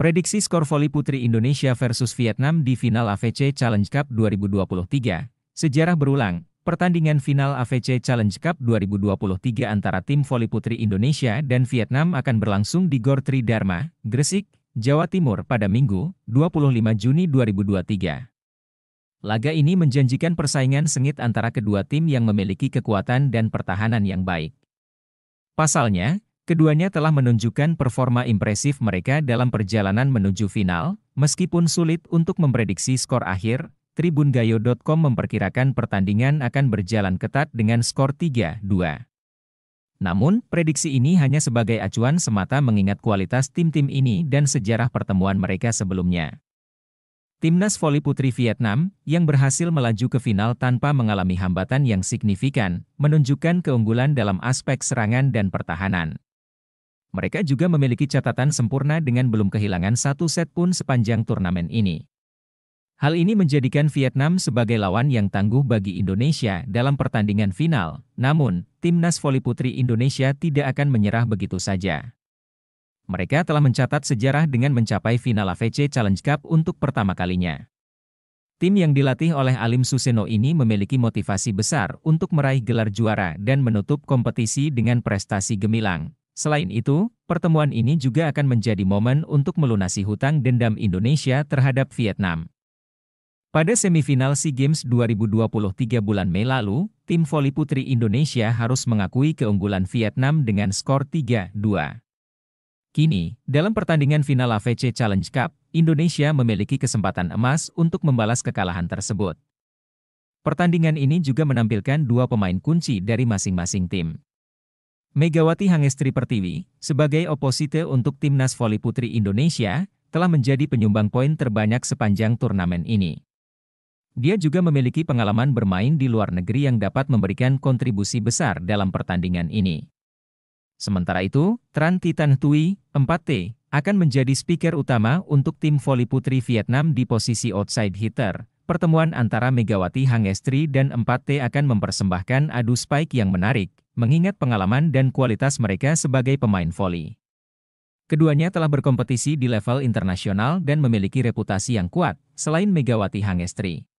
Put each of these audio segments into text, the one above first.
Prediksi skor voli putri Indonesia versus Vietnam di final AVC Challenge Cup 2023. Sejarah berulang, pertandingan final AVC Challenge Cup 2023 antara tim voli putri Indonesia dan Vietnam akan berlangsung di Gor Tri Dharma, Gresik, Jawa Timur pada Minggu, 25 Juni 2023. Laga ini menjanjikan persaingan sengit antara kedua tim yang memiliki kekuatan dan pertahanan yang baik. Pasalnya, Keduanya telah menunjukkan performa impresif mereka dalam perjalanan menuju final, meskipun sulit untuk memprediksi skor akhir, TribunGayo.com memperkirakan pertandingan akan berjalan ketat dengan skor 3-2. Namun, prediksi ini hanya sebagai acuan semata mengingat kualitas tim-tim ini dan sejarah pertemuan mereka sebelumnya. Timnas voli putri Vietnam, yang berhasil melaju ke final tanpa mengalami hambatan yang signifikan, menunjukkan keunggulan dalam aspek serangan dan pertahanan. Mereka juga memiliki catatan sempurna dengan belum kehilangan satu set pun sepanjang turnamen ini. Hal ini menjadikan Vietnam sebagai lawan yang tangguh bagi Indonesia dalam pertandingan final. Namun, timnas voli putri Indonesia tidak akan menyerah begitu saja. Mereka telah mencatat sejarah dengan mencapai final AFC Challenge Cup untuk pertama kalinya. Tim yang dilatih oleh Alim Suseno ini memiliki motivasi besar untuk meraih gelar juara dan menutup kompetisi dengan prestasi gemilang. Selain itu, pertemuan ini juga akan menjadi momen untuk melunasi hutang dendam Indonesia terhadap Vietnam. Pada semifinal SEA Games 2023 bulan Mei lalu, tim voli putri Indonesia harus mengakui keunggulan Vietnam dengan skor 3-2. Kini, dalam pertandingan final AFC Challenge Cup, Indonesia memiliki kesempatan emas untuk membalas kekalahan tersebut. Pertandingan ini juga menampilkan dua pemain kunci dari masing-masing tim. Megawati Hangestri Pertiwi, sebagai oposite untuk Timnas Voli Putri Indonesia, telah menjadi penyumbang poin terbanyak sepanjang turnamen ini. Dia juga memiliki pengalaman bermain di luar negeri yang dapat memberikan kontribusi besar dalam pertandingan ini. Sementara itu, Tran Titan Tui, 4T, akan menjadi speaker utama untuk tim voli putri Vietnam di posisi outside hitter, Pertemuan antara Megawati Hangestri dan 4T akan mempersembahkan adu spike yang menarik, mengingat pengalaman dan kualitas mereka sebagai pemain voli. Keduanya telah berkompetisi di level internasional dan memiliki reputasi yang kuat, selain Megawati Hangestri.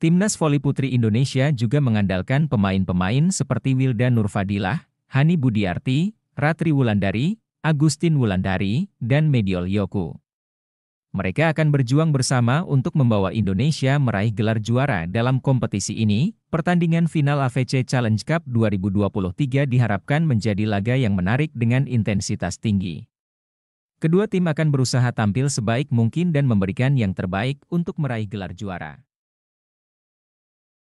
Timnas voli putri Indonesia juga mengandalkan pemain-pemain seperti Wilda Nurfadilah, Hani Budiarti, Ratri Wulandari, Agustin Wulandari, dan Mediol Yoku. Mereka akan berjuang bersama untuk membawa Indonesia meraih gelar juara dalam kompetisi ini. Pertandingan final AFC Challenge Cup 2023 diharapkan menjadi laga yang menarik dengan intensitas tinggi. Kedua tim akan berusaha tampil sebaik mungkin dan memberikan yang terbaik untuk meraih gelar juara.